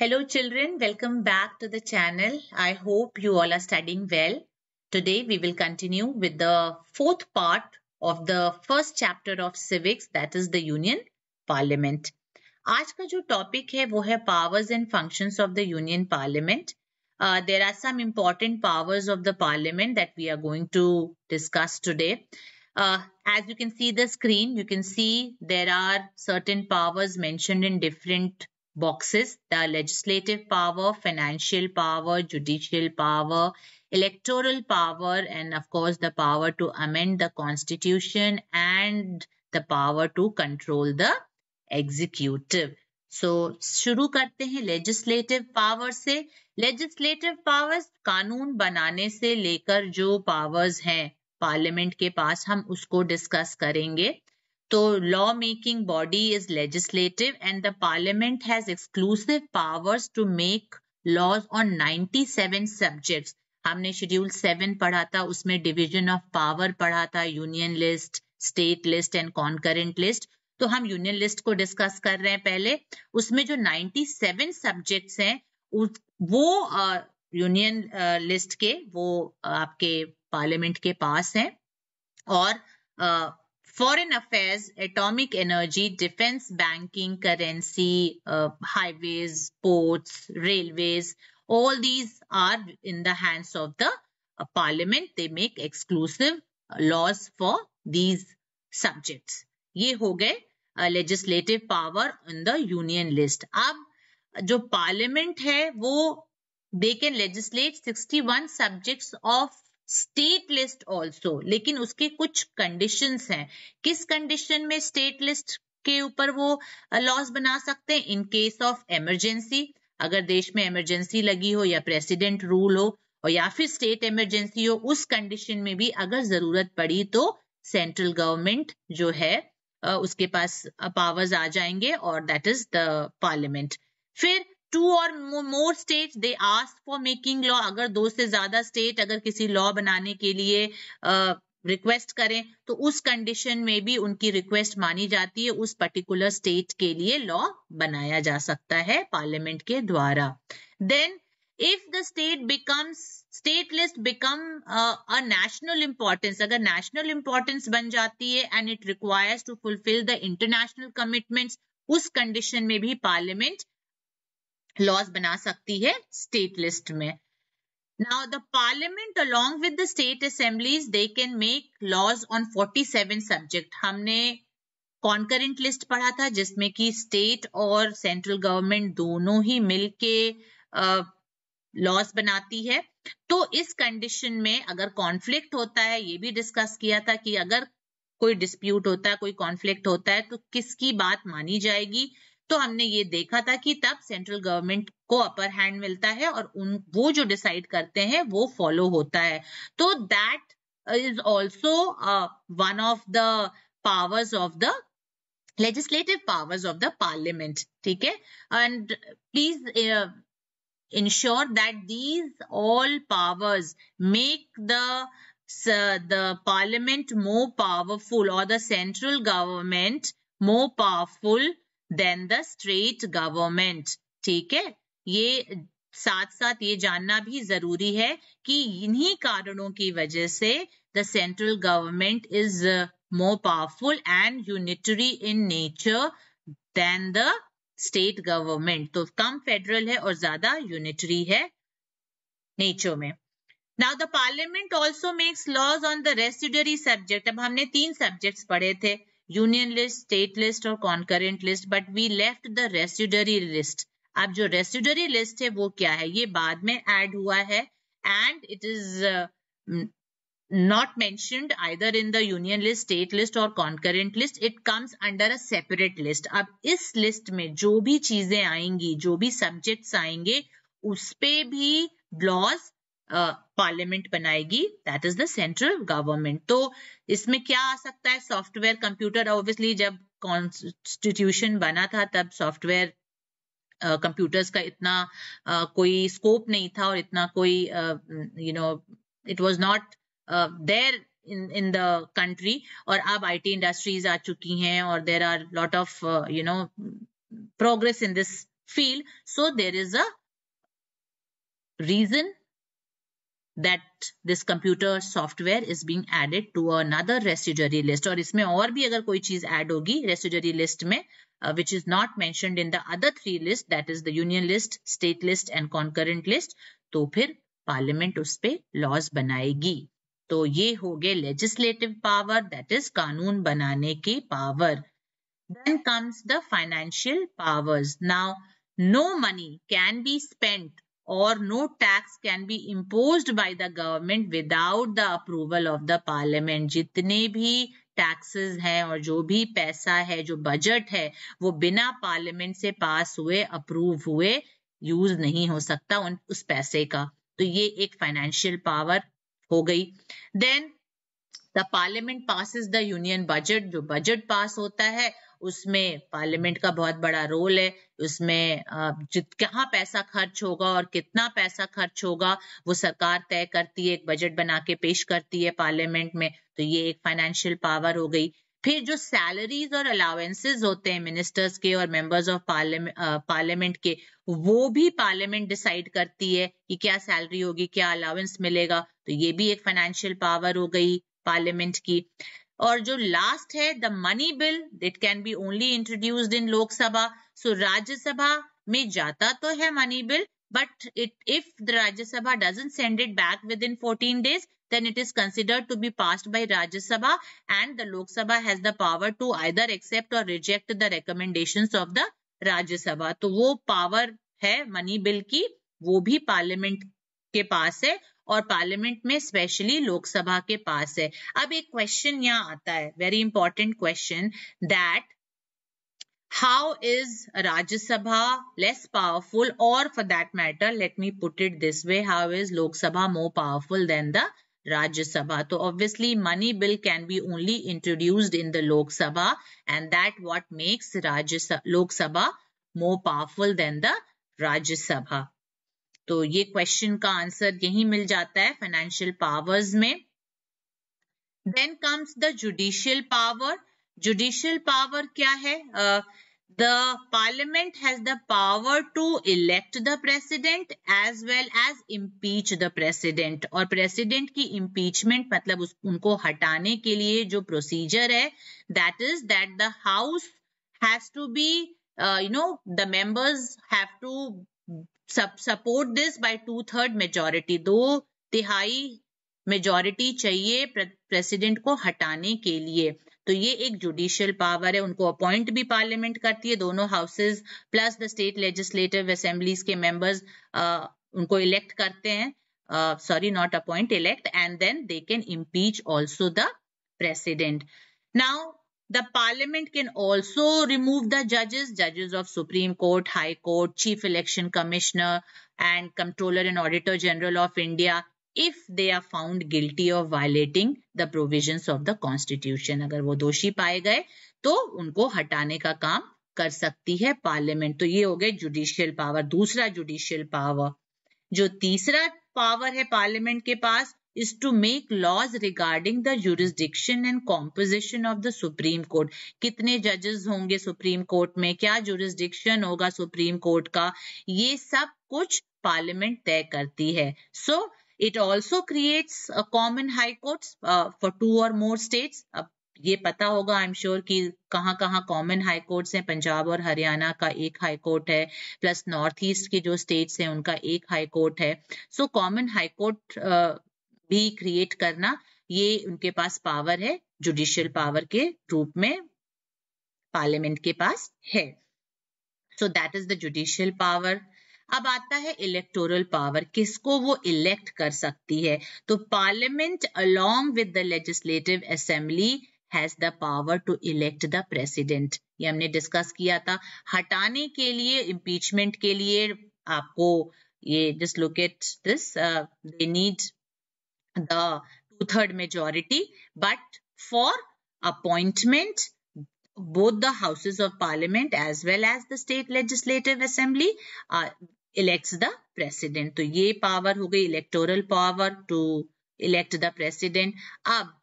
Hello children, welcome back to the channel. I hope you all are studying well. Today we will continue with the fourth part of the first chapter of civics that is the Union Parliament. आज का जो topic powers and functions of the Union Parliament. Uh, there are some important powers of the Parliament that we are going to discuss today. Uh, as you can see the screen, you can see there are certain powers mentioned in different boxes the legislative power, financial power, judicial power, electoral power, and of course the power to amend the constitution and the power to control the executive. so, शुरू करते हैं legislative power से legislative powers कानून बनाने से लेकर जो powers हैं parliament के पास हम उसको discuss करेंगे तो law making body is legislative and the parliament has exclusive powers to make laws on 97 subject हमने शेड्यूल सेवन पढ़ा था उसमें डिविजन ऑफ पावर पढ़ा था union list state list and concurrent list तो हम यूनियन लिस्ट को डिस्कस कर रहे हैं पहले उसमें जो 97 सब्जेक्ट हैं वो यूनियन uh, लिस्ट uh, के वो uh, आपके पार्लियामेंट के पास हैं और foreign affairs, atomic energy, defense, banking, currency, uh, highways, ports, railways, all these are in the hands of the uh, parliament. They make exclusive uh, laws for these subjects. ये हो गए legislative power in the union list. अब जो Parliament है वो they can 61 subjects of state list also लेकिन उसके कुछ कंडीशंस हैं किस कंडीशन में स्टेट लिस्ट के ऊपर वो लॉस बना सकते हैं इन केस ऑफ इमरजेंसी अगर देश में इमरजेंसी लगी हो या प्रेसिडेंट रूल हो और या फिर स्टेट इमरजेंसी हो उस कंडीशन में भी अगर जरूरत पड़ी तो सेंट्रल गवर्नमेंट जो है उसके पास पावर्स आ जाएंगे और दैट इज द पार्लियामेंट फिर टू और more state they ask for making law अगर दो से ज्यादा स्टेट अगर किसी लॉ बनाने के लिए रिक्वेस्ट करें तो उस कंडीशन में भी उनकी रिक्वेस्ट मानी जाती है उस पर्टिकुलर स्टेट के लिए लॉ बनाया जा सकता है पार्लियामेंट के द्वारा then if the state becomes state list become a national importance अगर नेशनल इंपॉर्टेंस बन जाती है and it requires to fulfil the international commitments उस कंडीशन में भी पार्लियामेंट लॉज बना सकती है स्टेट लिस्ट में. Now the parliament along with the state assemblies they can make laws on 47 subject हमने कॉन्करेंट लिस्ट पढ़ा था जिसमें कि स्टेट और सेंट्रल गवर्नमेंट दोनों ही मिलके लॉज बनाती है तो इस कंडीशन में अगर कॉन्फ्लिक्ट होता है ये भी डिस्कस किया था कि अगर कोई डिस्प्यूट होता है कोई कॉन्फ्लिक्ट होता है तो किसकी बात मानी जाएगी तो हमने ये देखा था कि तब सेंट्रल गवर्नमेंट को अपर हैंड मिलता है और उन वो जो डिसाइड करते हैं वो फॉलो होता है तो that is also one of the powers of the legislative powers of the parliament ठीक है and please ensure that these all powers make the the parliament more powerful और the central government more powerful than the state government ठीक है ये साथ साथ ये जानना भी जरूरी है कि इन्हीं कारणों की वजह से the central government is more powerful and unitary in nature than the state government तो कम फेडरल है और ज्यादा यूनिटरी है नेचर में now the parliament also makes laws on the residuary subject अब हमने तीन सब्जेक्ट्स पढ़े थे यूनियन लिस्ट स्टेट लिस्ट और concurrent list but we left the residuary list अब जो रेस्यूडरी लिस्ट है वो क्या है ये बाद में एड हुआ है एंड इट इज नॉट मैं either in the union list state list और concurrent list it comes under a separate list अब इस लिस्ट में जो भी चीजें आएंगी जो भी सब्जेक्ट आएंगे उसपे भी ब्लॉज पार्लियामेंट बनाएगी that is the central government तो इसमें क्या आ सकता है सॉफ्टवेयर कंप्यूटर ऑब्वियसली जब कॉन्स्टिट्यूशन बना था तब सॉफ्टवेयर कंप्यूटर्स का इतना uh, कोई स्कोप नहीं था और इतना कोई you know it was not there in in the country और अब आईटी इंडस्ट्रीज आ चुकी हैं और there are lot of you know progress in this field so there is a reason that this computer software is being added to another residuary list or isme aur bhi agar koi cheez add hogi residuary list mein uh, which is not mentioned in the other three list that is the union list, state list and concurrent list to phir parliament us pe laws banayegi to ye ho gaye legislative power that is कानून banane ki power then comes the financial powers now no money can be spent और no tax can be impose by the government without the approval of the parliament जितने भी taxes हैं और जो भी पैसा है जो बजट है वो बिना पार्लियामेंट से पास हुए अप्रूव हुए यूज नहीं हो सकता उन उस पैसे का तो ये एक फाइनेंशियल पावर हो गई then the parliament passes the union budget जो बजट पास होता है उसमें पार्लियामेंट का बहुत बड़ा रोल है उसमें जित कहाँ पैसा खर्च होगा और कितना पैसा खर्च होगा वो सरकार तय करती है एक बजट बना के पेश करती है पार्लियामेंट में तो ये एक फाइनेंशियल पावर हो गई फिर जो सैलरीज और अलाउेंसेज होते हैं मिनिस्टर्स के और मेंबर्स ऑफ पार्लियामेंट के वो भी पार्लियामेंट डिसाइड करती है कि क्या सैलरी होगी क्या अलाउेंस मिलेगा तो ये भी एक फाइनेंशियल पावर हो गई पार्लियामेंट की और जो लास्ट है the money bill that can be only introduced in Lok Sabha so Rajya Sabha में जाता तो है money bill but it if the Rajya Sabha doesn't send it back within fourteen days then it is considered to be passed by Rajya Sabha and the Lok Sabha has the power to either accept or reject the recommendations of the Rajya Sabha. to wo power hai money bill ki wo bhi parliament ke paas hai और parliament में specially Lok Sabha के पास है अब एक question यहाँ आता है very important question that how is Rajya Sabha less powerful or for that matter let me put it this way how is Lok Sabha more powerful than the Rajya Sabha so obviously money bill can be only introduced in the Lok Sabha and that what makes Rajya Lok Sabha more powerful than the Rajya Sabha तो ये question का answer यही मिल जाता है financial powers में then comes the judicial power judicial power क्या है the parliament has the power to elect the president as well as impeach the president और प्रेसिडेंट की इम्पीचमेंट मतलब उस, उनको हटाने के लिए जो प्रोसीजर है that is that the house has to be you know the members have to support this by two third majority दो तिहाई मेजोरिटी चाहिए प्रेसिडेंट को हटाने के लिए तो ये एक जुडिशियल पावर है उनको अपॉइंट भी पार्लियामेंट करती है दोनों houses plus the state legislative assemblies के मेंबर्स उनको इलेक्ट करते हैं sorry not appoint elect and then they can impeach also the president now The parliament can also remove the judges, judges of Supreme Court, High Court, Chief Election Commissioner and Comptroller and Auditor General of India if they are found guilty of violating the provisions of the constitution. अगर वो दोषी पाए गए तो उनको हटाने का काम कर सकती है पार्लियामेंट तो ये हो गए जुडिशियल पावर दूसरा जुडिशियल पावर जो तीसरा पावर है पार्लियामेंट के पास is to make laws regarding the jurisdiction and composition of the Supreme Court. kitne judges honge supreme court mein kya jurisdiction hoga supreme court ka ye sab kuch parliament tay karti hai so, it also creates a common high courts uh, for two or more states uh, ये पता होगा I am sure कि कहाँ कहाँ common high courts हैं पंजाब और हरियाणा का एक हाई कोर्ट है प्लस नॉर्थ ईस्ट की जो स्टेट्स हैं उनका एक हाई कोर्ट है सो कॉमन हाई कोर्ट भी क्रिएट करना ये उनके पास पावर है जुडिशियल पावर के रूप में पार्लियामेंट के पास है so that is the judicial power अब आता है इलेक्टोरल पावर किसको वो इलेक्ट कर सकती है तो parliament along with the legislative assembly has the power to elect the president ये हमने डिस्कस किया था हटाने के लिए इम्पीचमेंट के लिए आपको ये at this they need the two-third majority, but for appointment, both the houses of parliament as well as the state legislative assembly uh, elects the president. to ye power ho gayi electoral power to elect the president. ab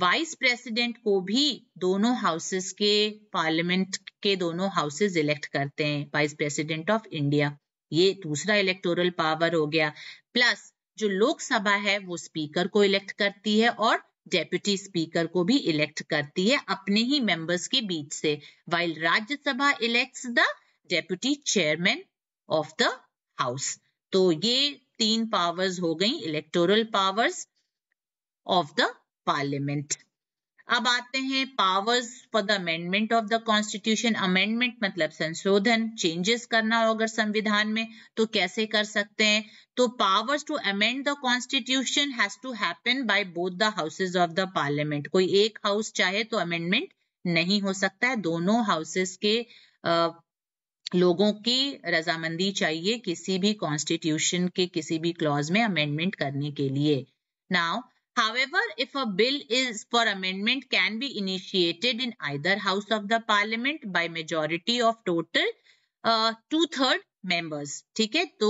vice president को भी दोनों houses के parliament के दोनों houses elect करते हैं vice president of India ये दूसरा इलेक्टोरल पावर हो गया प्लस जो लोकसभा है वो स्पीकर को इलेक्ट करती है और डेप्यूटी स्पीकर को भी इलेक्ट करती है अपने ही मेंबर्स के बीच से while Rajya Sabha elects the deputy chairman of the house तो ये तीन पावर्स हो गई electoral powers of the parliament अब आते हैं powers for the amendment of the constitution amendment मतलब संशोधन चेंजेस करना हो अगर संविधान में तो कैसे कर सकते हैं तो powers to amend the constitution has to happen by both the houses of the parliament कोई एक हाउस चाहे तो अमेंडमेंट नहीं हो सकता है दोनों हाउसेस के आ, लोगों की रजामंदी चाहिए किसी भी कॉन्स्टिट्यूशन के किसी भी क्लॉज में अमेंडमेंट करने के लिए now However, if a bill is for amendment can be initiated in either house of the parliament by majority of total uh, two third members. ठीक है तो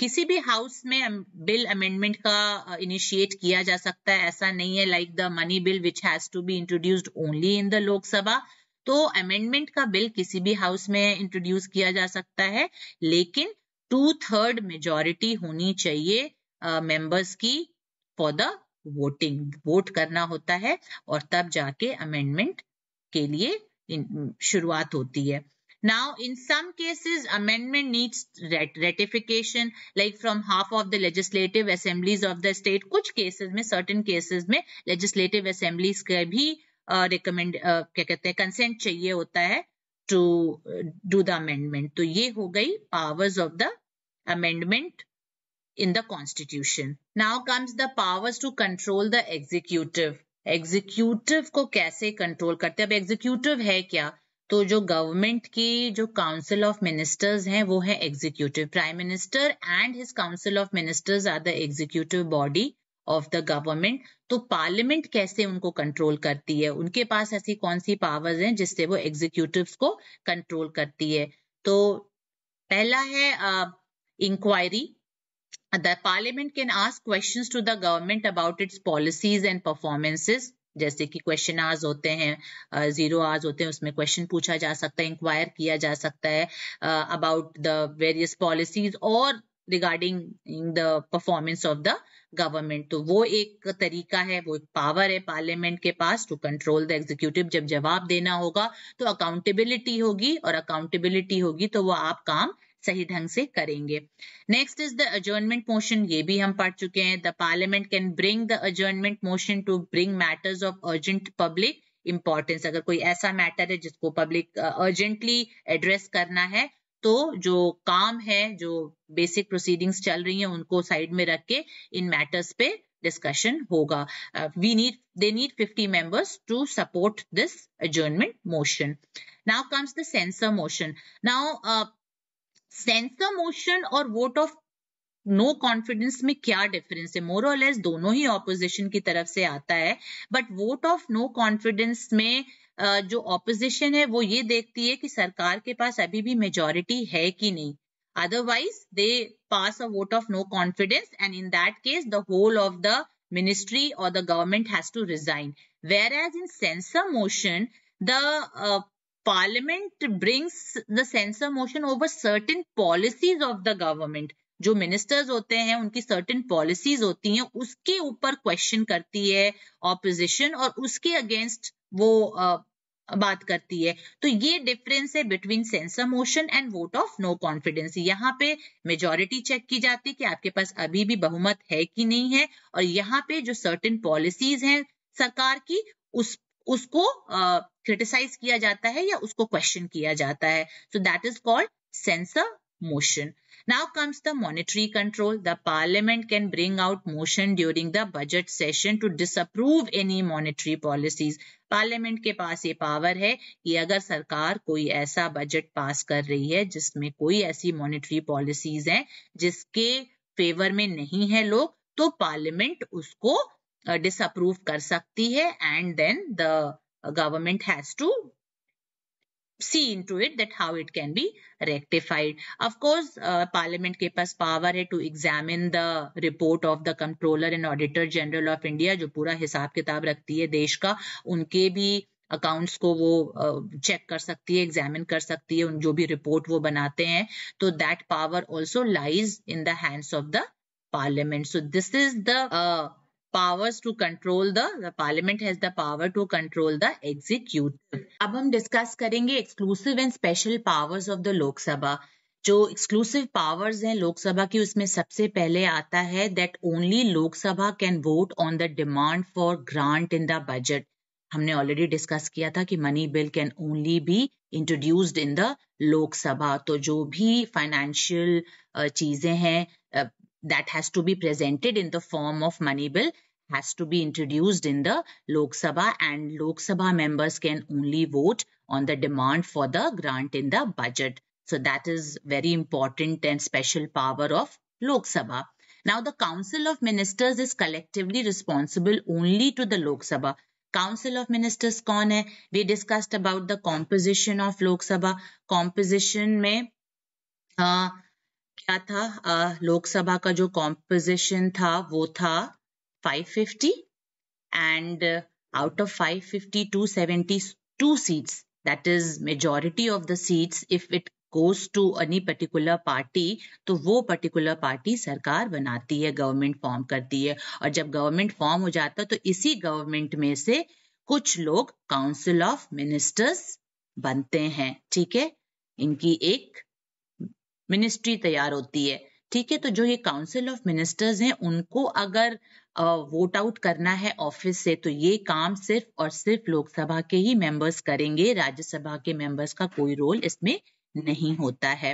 किसी भी हाउस में बिल अमेंडमेंट का इनिशिएट uh, किया जा सकता है ऐसा नहीं है like the money bill which has to be introduced only in the Lok Sabha तो अमेंडमेंट का बिल किसी भी हाउस में इंट्रोड्यूस किया जा सकता है लेकिन टू थर्ड मेजोरिटी होनी चाहिए मेंबर्स uh, की फॉर द वोटिंग वोट करना होता है और तब जाके अमेंडमेंट के लिए शुरुआत होती है now in some cases amendment needs ratification like from half of the legislative assemblies of the state कुछ केसेस में सर्टेन केसेस में लेजिस्लेटिव असेंबलीज का भी रिकमेंड uh, uh, क्या कहते हैं कंसेंट चाहिए होता है टू डू द अमेंडमेंट तो ये हो गई powers of the amendment in the Constitution. Now comes the powers to control the executive. Executive को कैसे कंट्रोल करते हैं अब एग्जीक्यूटिव है क्या तो जो गवर्नमेंट की जो काउंसिल ऑफ मिनिस्टर्स हैं वो है executive prime minister and his council of ministers are the executive body of the government तो पार्लियामेंट कैसे उनको कंट्रोल करती है उनके पास ऐसी कौन सी पावर्स हैं जिससे वो एग्जीक्यूटिव को कंट्रोल करती है तो पहला है inquiry uh, The parliament can ask questions to the government about its policies and performances. जैसे कि क्वेश्चन आर्स होते हैं जीरो आर्स होते हैं उसमें क्वेश्चन पूछा जा सकता है इंक्वायर किया जा सकता है अबाउट द वेरियस पॉलिसीज और regarding the performance of the government तो वो एक तरीका है वो एक पावर है पार्लियामेंट के पास टू कंट्रोल द एग्जीक्यूटिव जब जवाब देना होगा तो अकाउंटेबिलिटी होगी और अकाउंटेबिलिटी होगी तो वो आप काम सही ढंग से करेंगे next is the adjournment motion ये भी हम पढ़ चुके हैं the Parliament can bring the adjournment motion to bring matters of urgent public importance अगर कोई ऐसा मैटर है जिसको पब्लिक अर्जेंटली एड्रेस करना है तो जो काम है जो बेसिक प्रोसीडिंग्स चल रही हैं उनको साइड में रख के इन मैटर्स पे डिस्कशन होगा we need they need 50 members to support this adjournment motion now comes the censure motion now sense of motion और वोट ऑफ नो कॉन्फिडेंस में क्या डिफरेंस है मोर और दोनों ही ऑपोजिशन की तरफ से आता है but vote of no confidence में जो ऑपोजिशन है वो ये देखती है कि सरकार के पास अभी भी मेजोरिटी है कि नहीं otherwise they pass a vote of no confidence and in that case the whole of the ministry और the government has to resign whereas in sense of motion the Parliament brings the censure motion over certain policies of the government जो ministers होते हैं उनकी certain policies होती हैं उसके ऊपर question करती है ऑपोजिशन और उसके अगेंस्ट वो बात करती है तो ये डिफरेंस है between censure motion and vote of no confidence यहाँ पे मेजोरिटी चेक की जाती है कि आपके पास अभी भी बहुमत है कि नहीं है और यहाँ पे जो सर्टेन पॉलिसीज हैं सरकार की उस उसको आ, क्रिटिसाइज किया जाता है या उसको क्वेश्चन किया जाता है so that is called censure motion now comes the monetary control the Parliament can bring out motion during the budget session to disapprove any monetary policies Parliament के पास ये पावर है कि अगर सरकार कोई ऐसा बजट पास कर रही है जिसमें कोई ऐसी मॉनेटरी पॉलिसीज हैं जिसके फेवर में नहीं है लोग तो पार्लियामेंट उसको डिसअप्रूव कर सकती है and then the a government has to see into it that how it can be rectified. Of course, uh, Parliament ke पास power hai to examine the report of the Controller and Auditor General of India jo pura hisab kitab rakhti hai desh ka unke bhi accounts को वो check कर सकती है examine कर सकती है उन जो भी रिपोर्ट वो बनाते हैं तो that power also lies in the hands of the Parliament so this is the powers to control the the parliament has the power to control the executive अब हम discuss करेंगे exclusive and special powers of the Lok Sabha जो exclusive powers हैं लोकसभा की उसमें सबसे पहले आता है that only Lok Sabha can vote on the demand for grant in the budget हमने ऑलरेडी डिस्कस किया था कि money bill can only be introduced in the Lok Sabha तो जो भी फाइनेंशियल चीजें हैं that has to be presented in the form of money bill has to be introduced in the Lok Sabha and Lok Sabha members can only vote on the demand for the grant in the budget. So that is very important and special power of Lok Sabha. Now the Council of Ministers is collectively responsible only to the Lok Sabha. Council of Ministers कौन hai? We discussed about the composition of Lok Sabha. Composition में uh, क्या था लोकसभा का जो composition था वो था 550 and out of 550 272 seats that is majority of the seats if it goes to any particular party तो वो पर्टिकुलर पार्टी सरकार बनाती है गवर्नमेंट फॉर्म करती है और जब गवर्नमेंट फॉर्म हो जाता है तो इसी गवर्नमेंट में से कुछ लोग काउंसिल ऑफ मिनिस्टर्स बनते हैं ठीक है इनकी एक मिनिस्ट्री तैयार होती है ठीक है तो जो ये काउंसिल ऑफ मिनिस्टर्स हैं उनको अगर वोट आउट करना है ऑफिस से तो ये काम सिर्फ और सिर्फ लोकसभा के ही मेंबर्स करेंगे राज्यसभा के मेंबर्स का कोई रोल इसमें नहीं होता है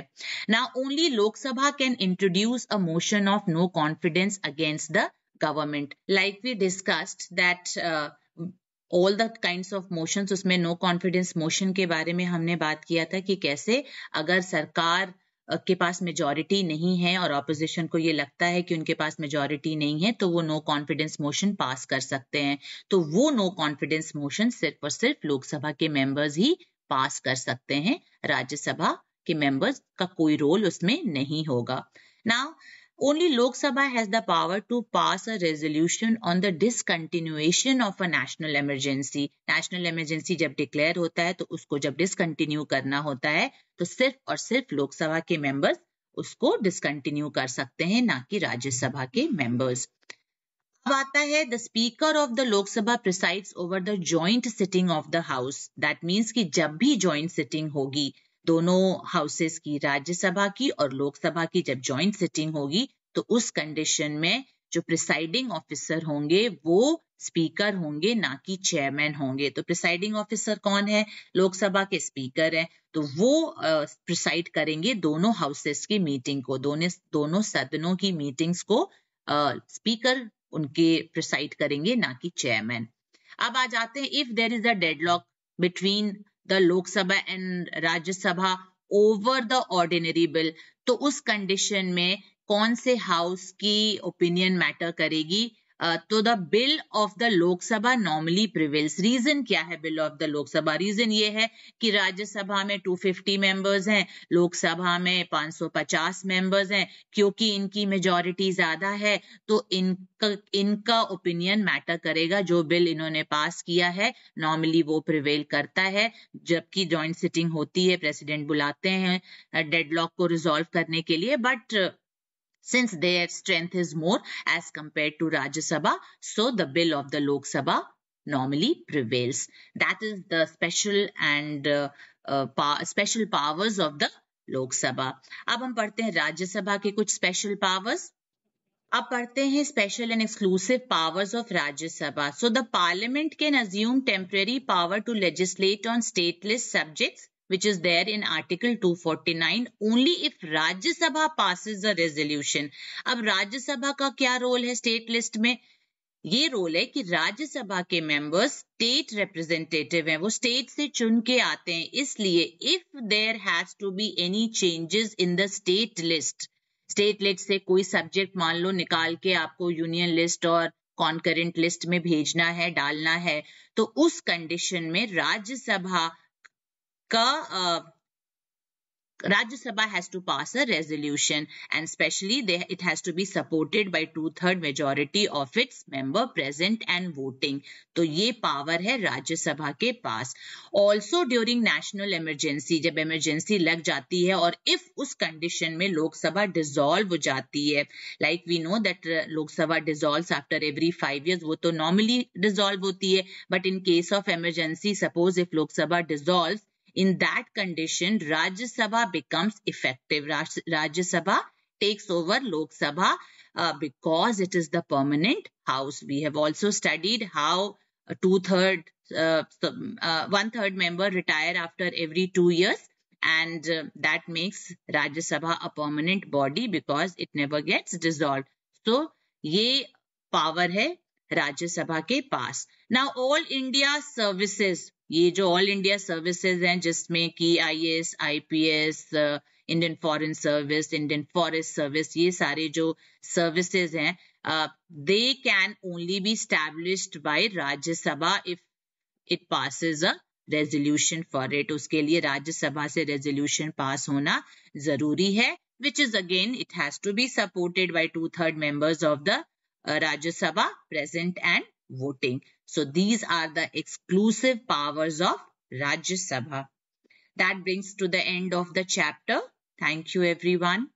ना only Lok Sabha can introduce a motion of no confidence against the government like we discussed that all the kind of motion उसमें नो कॉन्फिडेंस मोशन के बारे में हमने बात किया था कि कैसे अगर सरकार के पास मेजोरिटी नहीं है और ऑपोजिशन को ये लगता है कि उनके पास मेजोरिटी नहीं है तो वो नो कॉन्फिडेंस मोशन पास कर सकते हैं तो वो नो कॉन्फिडेंस मोशन सिर्फ और सिर्फ लोकसभा के मेंबर्स ही पास कर सकते हैं राज्यसभा के मेंबर्स का कोई रोल उसमें नहीं होगा now Only Lok Sabha has the power to pass a resolution on the discontinuation of a national emergency. National emergency jab declare hota hai to usko jab discontinue karna hota hai to sirf aur sirf lok sabha ke members usko उसको discontinue कर सकते हैं ना कि राज्यसभा के members अब आता है the speaker of the Lok Sabha presides over the joint sitting of the house that means कि जब भी जॉइंट सिटिंग होगी दोनों हाउसेस की राज्यसभा की और लोकसभा की जब ज्वाइंट सिटिंग होगी तो उस कंडीशन में जो प्रिसाइडिंग ऑफिसर होंगे वो स्पीकर होंगे ना कि चेयरमैन होंगे तो प्रिसाइडिंग ऑफिसर कौन है लोकसभा के स्पीकर है तो वो प्रिसाइड करेंगे दोनों हाउसेस की मीटिंग को दोनों दोनों सदनों की मीटिंग्स को स्पीकर उनके प्रिसाइड करेंगे ना कि चेयरमैन अब आ जाते हैं if there is a deadlock between the Lok Sabha and Rajya Sabha over the ordinary bill तो उस कंडीशन में कौन से हाउस की ओपिनियन मैटर करेगी तो the bill of the Lok Sabha normally prevails reason क्या है bill of the Lok Sabha reason ये है कि राज्यसभा में 250 मेंबर्स हैं लोकसभा में 550 मेंबर्स हैं क्योंकि इनकी मेजोरिटी ज्यादा है तो इनका इनका ओपिनियन मैटर करेगा जो बिल इन्होंने पास किया है नॉर्मली वो प्रिवेल करता है जबकि ज्वाइंट सिटिंग होती है प्रेसिडेंट बुलाते हैं डेडलॉक को रिजोल्व करने के लिए but Since their strength is more as compared to Rajya Sabha, so the bill of the Lok Sabha normally prevails. That is the special and uh, uh, pa special powers of the Lok Sabha. अब हम पढ़ते हैं राज्य सभा के कुछ special powers. अब पढ़ते हैं special and exclusive powers of राज्य सभा. So the Parliament can assume temporary power to legislate on stateless subjects which is there in Article 249 only if Rajya Sabha passes a resolution. अब राज्य सभा का क्या रोल है स्टेट लिस्ट में ये रोल है कि राज्यसभा के मेंबर्स स्टेट रिप्रेजेंटेटिव हैं वो स्टेट से चुन के आते हैं इसलिए if there has to be any changes in the state list state list से कोई सब्जेक्ट मान लो निकाल के आपको यूनियन लिस्ट और कॉन्करेंट लिस्ट में भेजना है डालना है तो उस कंडीशन में Rajya Sabha ka Rajya Sabha has to pass a resolution and especially they, it has to be supported by two-third majority of its member present and तो ये पावर है राज्यसभा के पास ऑल्सो ड्यूरिंग नेशनल इमरजेंसी जब इमरजेंसी लग जाती है और इफ उस कंडीशन में लोकसभा डिजोल्व हो जाती है like we know that Lok Sabha dissolve after every five years वो तो नॉर्मली डिजोल्व होती है but in case of emergency suppose if Lok Sabha dissolve In that condition, Rajya Sabha becomes effective. Rajya Sabha takes over Lok Sabha uh, because it is the permanent house. We have also studied how two-third, uh, uh, one-third member retire after every two years and uh, that makes Rajya Sabha a permanent body because it never gets dissolved. So, ये power है राज्यसभा के पास ना all India services ये जो all India services हैं जिसमें I P S Indian foreign service Indian forest service ये सारे जो सर्विसेज हैं they can only be established by Rajya Sabha if it passes a resolution for it उसके लिए राज्यसभा से रेजोल्यूशन पास होना जरूरी है which is again it has to be supported by two third members of the Rajya Sabha present and voting. So these are the exclusive powers of Rajya Sabha. That brings to the end of the chapter. Thank you everyone.